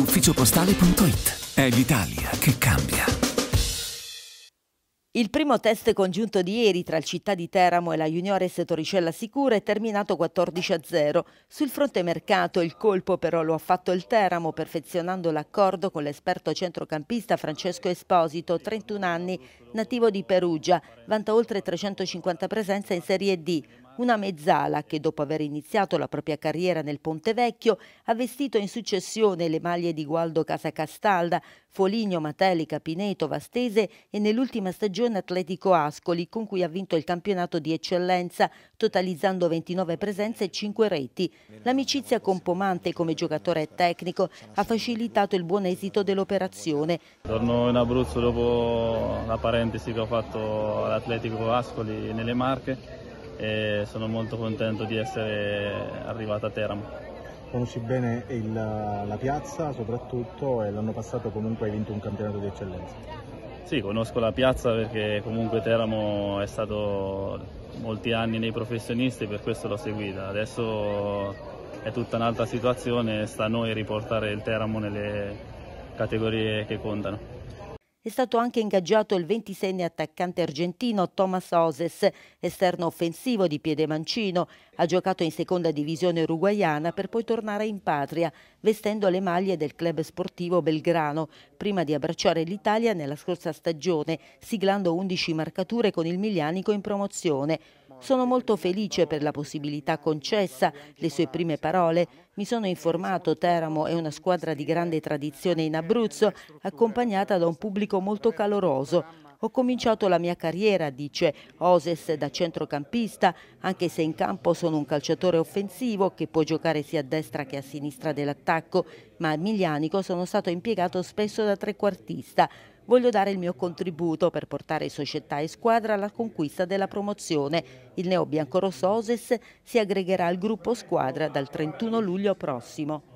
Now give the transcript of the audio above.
ufficiopostale.it. È l'Italia che cambia. Il primo test congiunto di ieri tra il Città di Teramo e la Juniores Torricella Sicura è terminato 14-0. Sul fronte mercato il colpo però lo ha fatto il Teramo perfezionando l'accordo con l'esperto centrocampista Francesco Esposito, 31 anni, nativo di Perugia, vanta oltre 350 presenze in Serie D, una mezzala che dopo aver iniziato la propria carriera nel Ponte Vecchio ha vestito in successione le maglie di Gualdo Casacastalda, Foligno, Mateli, Capineto, Vastese e nell'ultima stagione Atletico Ascoli con cui ha vinto il campionato di eccellenza totalizzando 29 presenze e 5 reti. L'amicizia con Pomante come giocatore e tecnico ha facilitato il buon esito dell'operazione. Torno in Abruzzo dopo la parentesi che ho fatto all'Atletico Ascoli nelle Marche e sono molto contento di essere arrivato a Teramo. Conosci bene il, la piazza soprattutto e l'anno passato comunque hai vinto un campionato di eccellenza. Sì, conosco la piazza perché comunque Teramo è stato molti anni nei professionisti e per questo l'ho seguita. Adesso è tutta un'altra situazione, sta a noi riportare il Teramo nelle categorie che contano. È stato anche ingaggiato il 26enne attaccante argentino Thomas Oses, esterno offensivo di Piedemancino. Ha giocato in seconda divisione uruguaiana per poi tornare in patria, vestendo le maglie del club sportivo Belgrano, prima di abbracciare l'Italia nella scorsa stagione, siglando 11 marcature con il Miglianico in promozione. Sono molto felice per la possibilità concessa, le sue prime parole. Mi sono informato, Teramo è una squadra di grande tradizione in Abruzzo, accompagnata da un pubblico molto caloroso. Ho cominciato la mia carriera, dice Oses, da centrocampista, anche se in campo sono un calciatore offensivo che può giocare sia a destra che a sinistra dell'attacco, ma a Miglianico sono stato impiegato spesso da trequartista voglio dare il mio contributo per portare società e squadra alla conquista della promozione. Il neo biancorosso Oses si aggregherà al gruppo squadra dal 31 luglio prossimo.